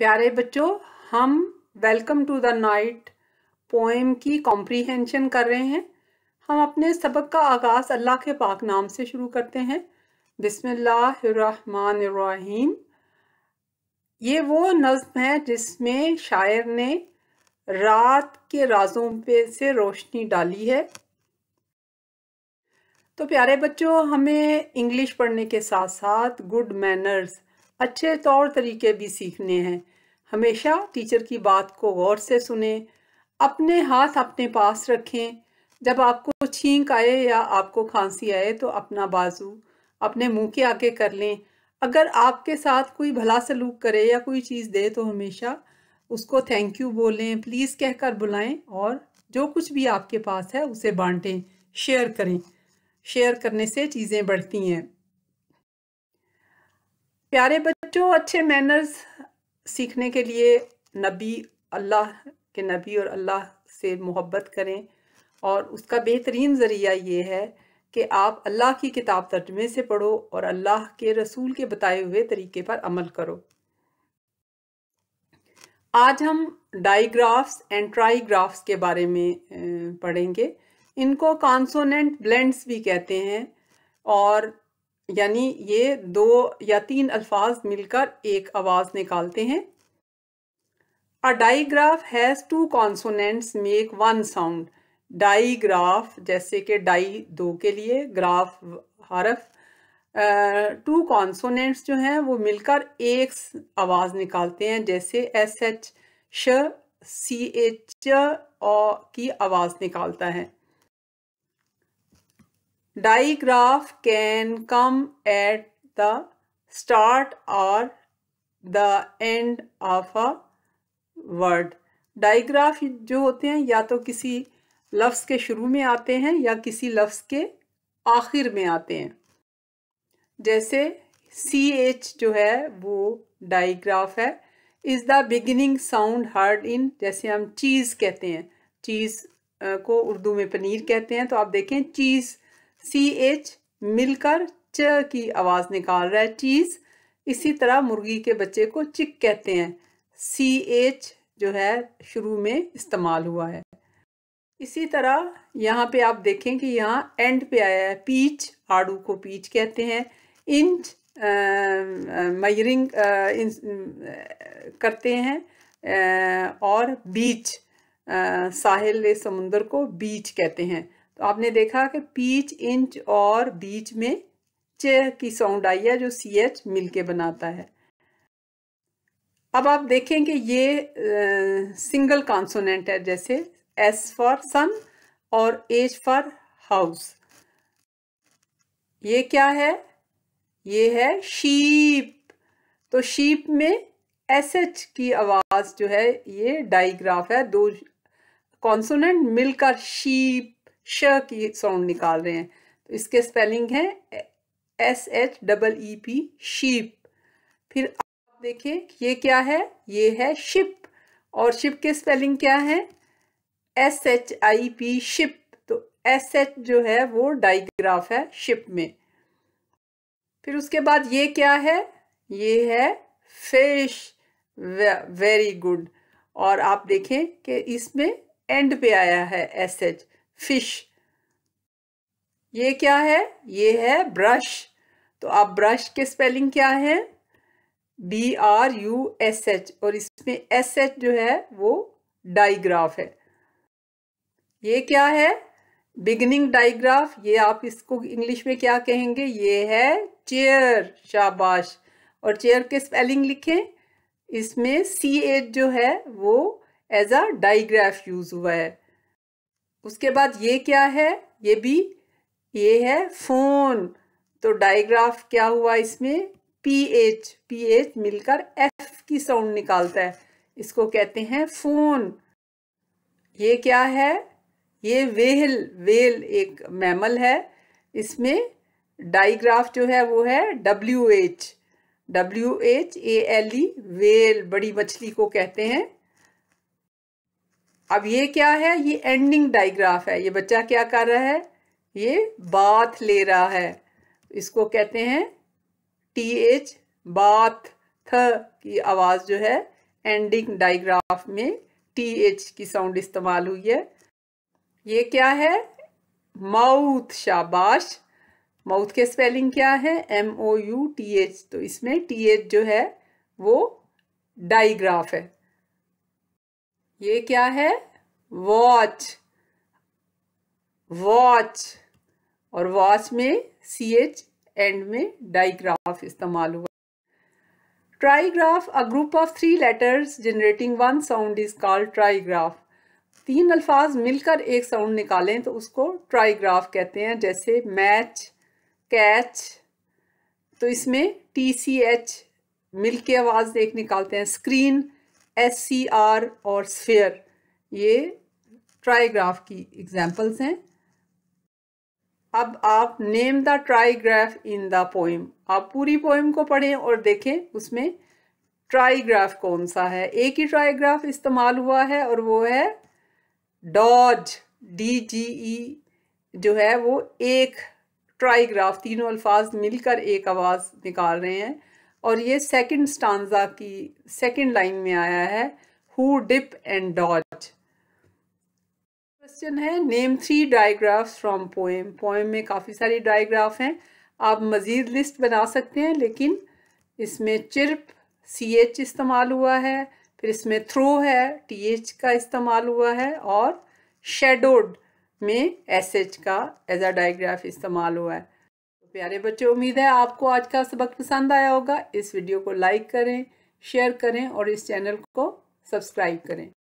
प्यारे बच्चों हम welcome to the knight poem की कॉम्प्रीहेंशन कर रहे हैं हम अपने सबक का आगाज़ अल्लाह के पाक नाम से शुरू करते हैं बिसमीम ये वो नज़म है जिसमें शायर ने रात के राजों पे से रोशनी डाली है तो प्यारे बच्चों हमें इंग्लिश पढ़ने के साथ साथ गुड मैनर्स अच्छे तौर तरीके भी सीखने हैं हमेशा टीचर की बात को गौर से सुने अपने हाथ अपने पास रखें जब आपको छींक आए या आपको खांसी आए तो अपना बाजू अपने मुंह के आगे कर लें अगर आपके साथ कोई भला सलूक करे या कोई चीज़ दे तो हमेशा उसको थैंक यू बोलें प्लीज़ कहकर बुलाएं और जो कुछ भी आपके पास है उसे बांटें शेयर करें शेयर करने से चीज़ें बढ़ती हैं प्यारे बच्चों अच्छे मैनर्स सीखने के लिए नबी अल्लाह के नबी और अल्लाह से मोहब्बत करें और उसका बेहतरीन ज़रिया ये है कि आप अल्लाह की किताब तर्जमे से पढ़ो और अल्लाह के रसूल के बताए हुए तरीके पर अमल करो आज हम डाईग्राफ्स एंड ट्राईग्राफ्स के बारे में पढ़ेंगे इनको कॉन्सोनेंट ब्लेंड्स भी कहते हैं और यानी ये दो या तीन अल्फाज मिलकर एक आवाज़ निकालते हैं a digraph has two consonants make one sound digraph जैसे कि डाई दो के लिए ग्राफ हरफ टू कॉन्सोनेंट्स जो हैं वो मिलकर एक आवाज़ निकालते हैं जैसे एस एच श सी एच और की आवाज़ निकालता है digraph can come at the start or the end of a word digraph जो होते हैं या तो किसी लफ्ज़ के शुरू में आते हैं या किसी लफ्ज़ के आखिर में आते हैं जैसे सी एच जो है वो डाइग्राफ है is the beginning sound heard in जैसे हम चीज़ कहते हैं चीज़ को उर्दू में पनीर कहते हैं तो आप देखें चीज़ सी एच मिलकर च की आवाज़ निकाल रहा है चीज़ इसी तरह मुर्गी के बच्चे को चिक कहते हैं सी एच जो है शुरू में इस्तेमाल हुआ है इसी तरह यहाँ पे आप देखें कि यहाँ एंड पे आया है पीच आड़ू को पीच कहते हैं इंच मयरिंग करते हैं आ, और बीच आ, साहिल समुंदर को बीच कहते हैं तो आपने देखा कि पीच इंच और बीच में च की साउंड आई है जो सी एच मिल बनाता है अब आप देखें कि ये आ, सिंगल कॉन्सोनेंट है जैसे एस फॉर सन और एच फॉर हाउस ये क्या है ये है शीप तो शीप में एस एच की आवाज़ जो है ये डाइग्राफ है दो कॉन्सोनेंट मिलकर शीप श की साउंड निकाल रहे हैं तो इसके स्पेलिंग है S H double E P sheep फिर आप देखें ये क्या है ये है शिप और शिप के स्पेलिंग क्या है S H I P ship तो एस एच जो है वो डाइग्राफ है शिप में फिर उसके बाद ये क्या है ये है फिश वेरी गुड और आप देखें कि इसमें एंड पे आया है एस एच फिश ये क्या है ये है ब्रश तो आप ब्रश के स्पेलिंग क्या है B R U S H और इसमें एस एच जो है वो डाइग्राफ है ये क्या है बिगनिंग डाइग्राफ ये आप इसको इंग्लिश में क्या कहेंगे ये है चेयर शाबाश और चेयर के स्पेलिंग लिखें इसमें सी एच जो है वो एज अ डाइग्राफ यूज़ हुआ है उसके बाद ये क्या है ये भी ये है फोन तो डायग्राफ क्या हुआ इसमें पी एच पी एच मिलकर एफ की साउंड निकालता है इसको कहते हैं फोन ये क्या है ये वेल वेल एक मैमल है इसमें डाइग्राफ जो है वो है W H W H A L E whale बड़ी मछली को कहते हैं अब ये क्या है ये एंडिंग डाइग्राफ है ये बच्चा क्या कर रहा है ये बाथ ले रहा है इसको कहते हैं टी एच बाथ थ की आवाज़ जो है एंडिंग डाइग्राफ में टी एच की साउंड इस्तेमाल हुई है ये क्या है माउथ शाबाश माउथ के स्पेलिंग क्या है M O U T H तो इसमें टी एच जो है वो डाइग्राफ है ये क्या है वॉच वॉच और वॉच में सी एच एंड में डाइग्राफ इस्तेमाल हुआ trigraph a group of three letters generating one sound is called trigraph तीन अल्फाज मिलकर एक साउंड निकालें तो उसको ट्राइग्राफ कहते हैं जैसे मैच कैच तो इसमें टी सी एच मिल के आवाज़ एक निकालते हैं स्क्रीन एस सी आर और स्फेयर ये ट्राइग्राफ की एग्जाम्पल्स हैं अब आप name the trigraph in the poem आप पूरी पोइम को पढ़ें और देखें उसमें ट्राईग्राफ कौन सा है एक ही ट्राइग्राफ इस्तेमाल हुआ है और वो है डॉज डी जी ई जो है वो एक ट्राइग्राफ तीनों अल्फाज मिलकर एक आवाज़ निकाल रहे हैं और ये सेकंड स्टांजा की सेकंड लाइन में आया है who dip and dodge question है name three digraphs from poem poem में काफ़ी सारी डायग्राफ हैं आप मज़ीद लिस्ट बना सकते हैं लेकिन इसमें चिरप सी एच इस्तेमाल हुआ है फिर इसमें थ्रो है टी एच का इस्तेमाल हुआ है और शेडोड में एस एच का एज अ डायग्राफ इस्तेमाल हुआ है प्यारे बच्चे उम्मीद है आपको आज का सबक पसंद आया होगा इस वीडियो को लाइक करें शेयर करें और इस चैनल को सब्सक्राइब करें